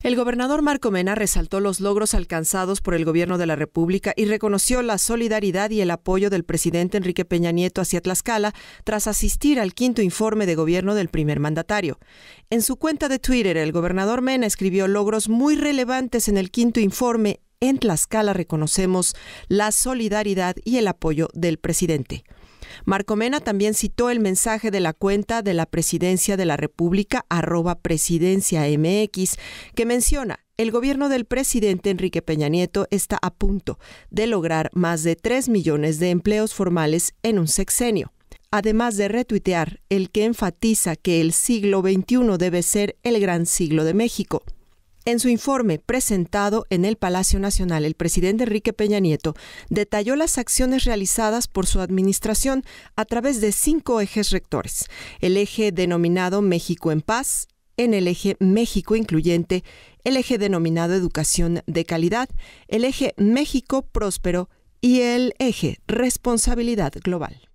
El gobernador Marco Mena resaltó los logros alcanzados por el gobierno de la República y reconoció la solidaridad y el apoyo del presidente Enrique Peña Nieto hacia Tlaxcala tras asistir al quinto informe de gobierno del primer mandatario. En su cuenta de Twitter, el gobernador Mena escribió logros muy relevantes en el quinto informe. En Tlaxcala reconocemos la solidaridad y el apoyo del presidente. Marco Mena también citó el mensaje de la cuenta de la Presidencia de la República, arroba presidencia MX, que menciona el gobierno del presidente Enrique Peña Nieto está a punto de lograr más de 3 millones de empleos formales en un sexenio. Además de retuitear el que enfatiza que el siglo XXI debe ser el gran siglo de México. En su informe presentado en el Palacio Nacional, el presidente Enrique Peña Nieto detalló las acciones realizadas por su administración a través de cinco ejes rectores. El eje denominado México en paz, en el eje México incluyente, el eje denominado educación de calidad, el eje México próspero y el eje responsabilidad global.